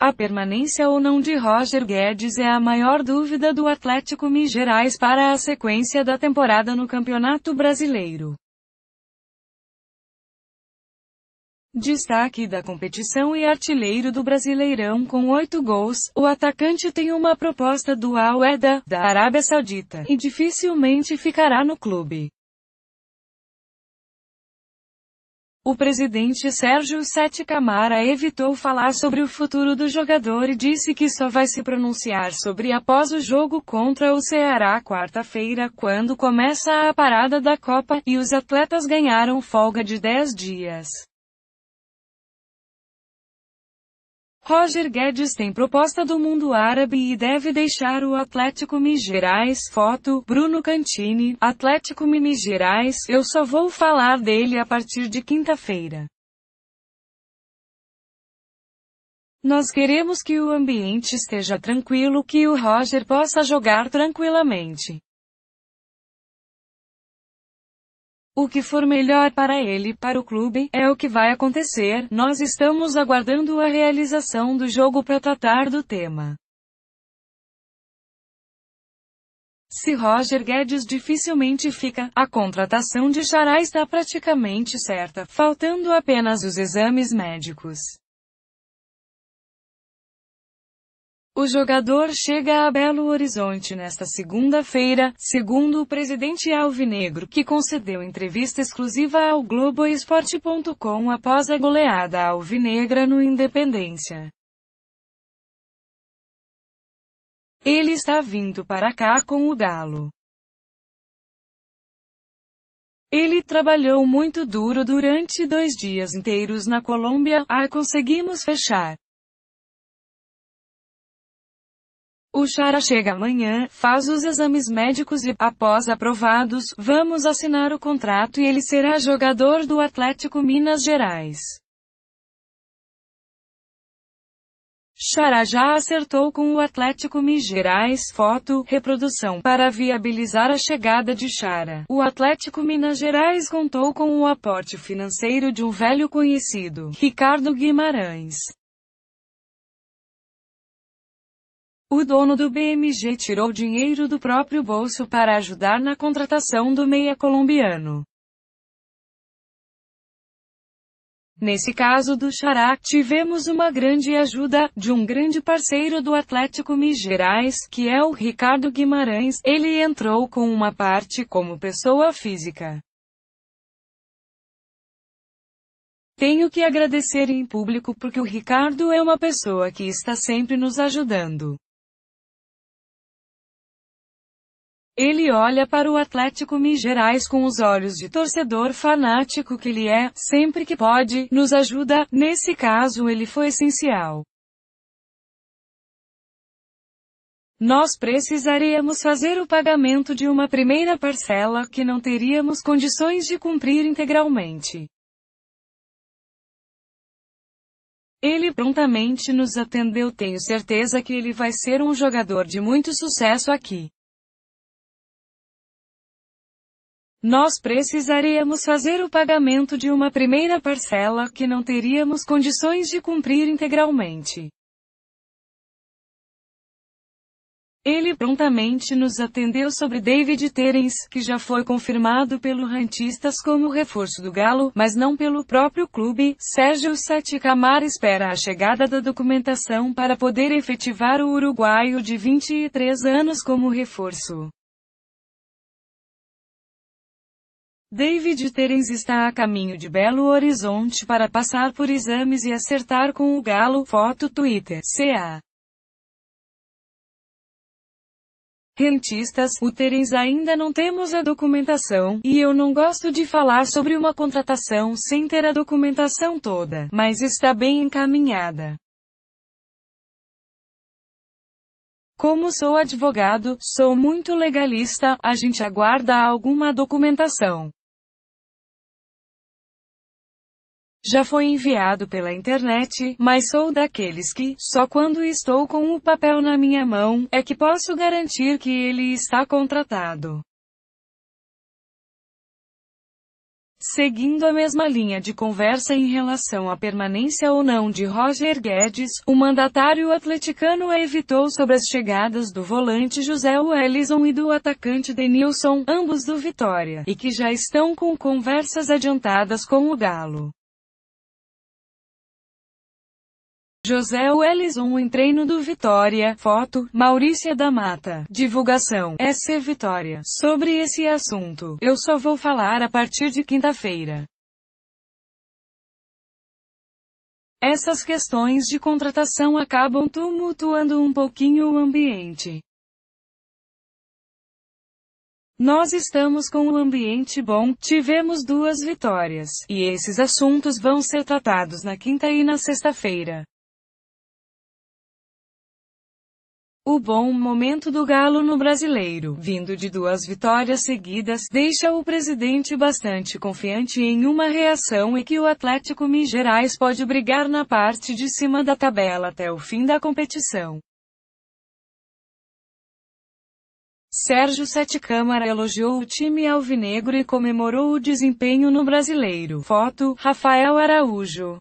A permanência ou não de Roger Guedes é a maior dúvida do Atlético Minas para a sequência da temporada no Campeonato Brasileiro. Destaque da competição e artilheiro do Brasileirão com oito gols, o atacante tem uma proposta do Al-Eda, é da Arábia Saudita, e dificilmente ficará no clube. O presidente Sérgio Sete Camara evitou falar sobre o futuro do jogador e disse que só vai se pronunciar sobre após o jogo contra o Ceará quarta-feira, quando começa a parada da Copa, e os atletas ganharam folga de 10 dias. Roger Guedes tem proposta do mundo árabe e deve deixar o Atlético Minas Foto, Bruno Cantini, Atlético Minas Gerais, eu só vou falar dele a partir de quinta-feira. Nós queremos que o ambiente esteja tranquilo, que o Roger possa jogar tranquilamente. O que for melhor para ele e para o clube é o que vai acontecer. Nós estamos aguardando a realização do jogo para tratar do tema. Se Roger Guedes dificilmente fica, a contratação de Xará está praticamente certa, faltando apenas os exames médicos. O jogador chega a Belo Horizonte nesta segunda-feira, segundo o presidente Alvinegro, que concedeu entrevista exclusiva ao Globoesporte.com após a goleada alvinegra no Independência. Ele está vindo para cá com o Galo. Ele trabalhou muito duro durante dois dias inteiros na Colômbia, ah conseguimos fechar. O Chara chega amanhã, faz os exames médicos e, após aprovados, vamos assinar o contrato e ele será jogador do Atlético Minas Gerais. Xará já acertou com o Atlético Minas Gerais, foto, reprodução, para viabilizar a chegada de Xara. O Atlético Minas Gerais contou com o aporte financeiro de um velho conhecido, Ricardo Guimarães. O dono do BMG tirou dinheiro do próprio bolso para ajudar na contratação do meia colombiano. Nesse caso do Xará, tivemos uma grande ajuda, de um grande parceiro do Atlético Minas Gerais, que é o Ricardo Guimarães, ele entrou com uma parte como pessoa física. Tenho que agradecer em público porque o Ricardo é uma pessoa que está sempre nos ajudando. Ele olha para o Atlético Minas com os olhos de torcedor fanático que ele é, sempre que pode, nos ajuda, nesse caso ele foi essencial. Nós precisaríamos fazer o pagamento de uma primeira parcela que não teríamos condições de cumprir integralmente. Ele prontamente nos atendeu. Tenho certeza que ele vai ser um jogador de muito sucesso aqui. Nós precisaríamos fazer o pagamento de uma primeira parcela que não teríamos condições de cumprir integralmente. Ele prontamente nos atendeu sobre David Terens, que já foi confirmado pelo Rantistas como reforço do Galo, mas não pelo próprio clube. Sérgio Sete Camara espera a chegada da documentação para poder efetivar o uruguaio de 23 anos como reforço. David Terenz está a caminho de Belo Horizonte para passar por exames e acertar com o Galo. Foto Twitter, CA. rentistas, o Terenz ainda não temos a documentação, e eu não gosto de falar sobre uma contratação sem ter a documentação toda, mas está bem encaminhada. Como sou advogado, sou muito legalista, a gente aguarda alguma documentação. Já foi enviado pela internet, mas sou daqueles que, só quando estou com o papel na minha mão, é que posso garantir que ele está contratado. Seguindo a mesma linha de conversa em relação à permanência ou não de Roger Guedes, o mandatário atleticano evitou sobre as chegadas do volante José Wellison e do atacante Denilson, ambos do Vitória, e que já estão com conversas adiantadas com o Galo. José Welles em treino do Vitória. Foto, Maurícia da Mata. Divulgação, SC Vitória. Sobre esse assunto, eu só vou falar a partir de quinta-feira. Essas questões de contratação acabam tumultuando um pouquinho o ambiente. Nós estamos com um ambiente bom, tivemos duas vitórias, e esses assuntos vão ser tratados na quinta e na sexta-feira. O bom momento do Galo no brasileiro, vindo de duas vitórias seguidas, deixa o presidente bastante confiante em uma reação e que o Atlético Minas pode brigar na parte de cima da tabela até o fim da competição. Sérgio Sete Câmara elogiou o time alvinegro e comemorou o desempenho no brasileiro. Foto: Rafael Araújo.